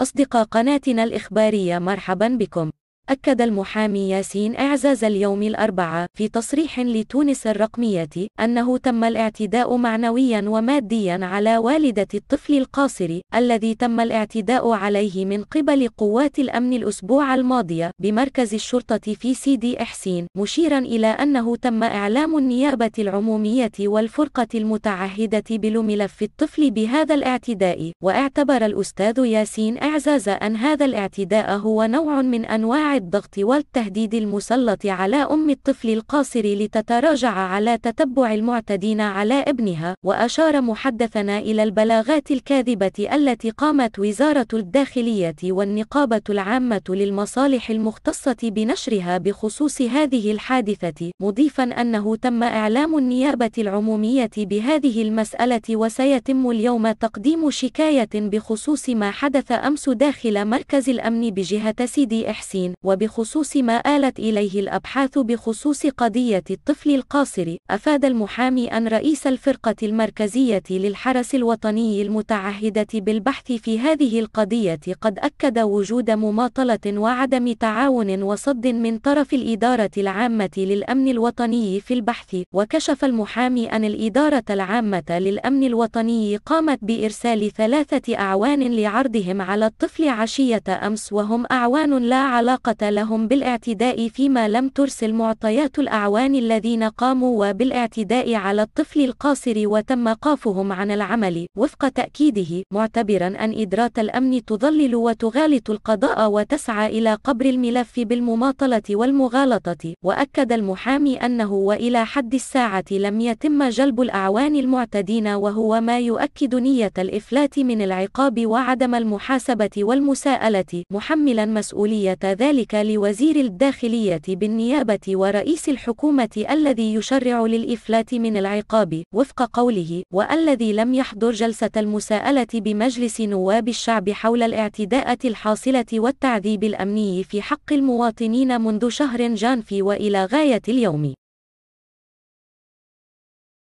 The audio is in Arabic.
أصدقاء قناتنا الإخبارية مرحبا بكم أكد المحامي ياسين إعزاز اليوم الأربعاء في تصريح لتونس الرقمية أنه تم الاعتداء معنويا وماديا على والدة الطفل القاصر الذي تم الاعتداء عليه من قبل قوات الأمن الأسبوع الماضي بمركز الشرطة في سيدي إحسين مشيرا إلى أنه تم إعلام النيابة العمومية والفرقة المتعهدة بلملف الطفل بهذا الاعتداء واعتبر الأستاذ ياسين إعزاز أن هذا الاعتداء هو نوع من أنواع الضغط والتهديد المسلط على أم الطفل القاصر لتتراجع على تتبع المعتدين على ابنها وأشار محدثنا إلى البلاغات الكاذبة التي قامت وزارة الداخلية والنقابة العامة للمصالح المختصة بنشرها بخصوص هذه الحادثة مضيفا أنه تم إعلام النيابة العمومية بهذه المسألة وسيتم اليوم تقديم شكاية بخصوص ما حدث أمس داخل مركز الأمن بجهة سيدي إحسين وبخصوص ما آلت إليه الأبحاث بخصوص قضية الطفل القاصر أفاد المحامي أن رئيس الفرقة المركزية للحرس الوطني المتعهدة بالبحث في هذه القضية قد أكد وجود مماطلة وعدم تعاون وصد من طرف الإدارة العامة للأمن الوطني في البحث وكشف المحامي أن الإدارة العامة للأمن الوطني قامت بإرسال ثلاثة أعوان لعرضهم على الطفل عشية أمس وهم أعوان لا علاقة لهم بالاعتداء فيما لم ترسل معطيات الأعوان الذين قاموا وبالاعتداء على الطفل القاصر وتم قافهم عن العمل وفق تأكيده معتبرا أن إدارة الأمن تضلل وتغالط القضاء وتسعى إلى قبر الملف بالمماطلة والمغالطة وأكد المحامي أنه وإلى حد الساعة لم يتم جلب الأعوان المعتدين وهو ما يؤكد نية الإفلات من العقاب وعدم المحاسبة والمساءلة محملا مسؤولية ذلك ذلك لوزير الداخلية بالنيابة ورئيس الحكومة الذي يشرع للإفلات من العقاب وفق قوله والذي لم يحضر جلسة المساءلة بمجلس نواب الشعب حول الاعتداءات الحاصلة والتعذيب الأمني في حق المواطنين منذ شهر جانفي وإلى غاية اليوم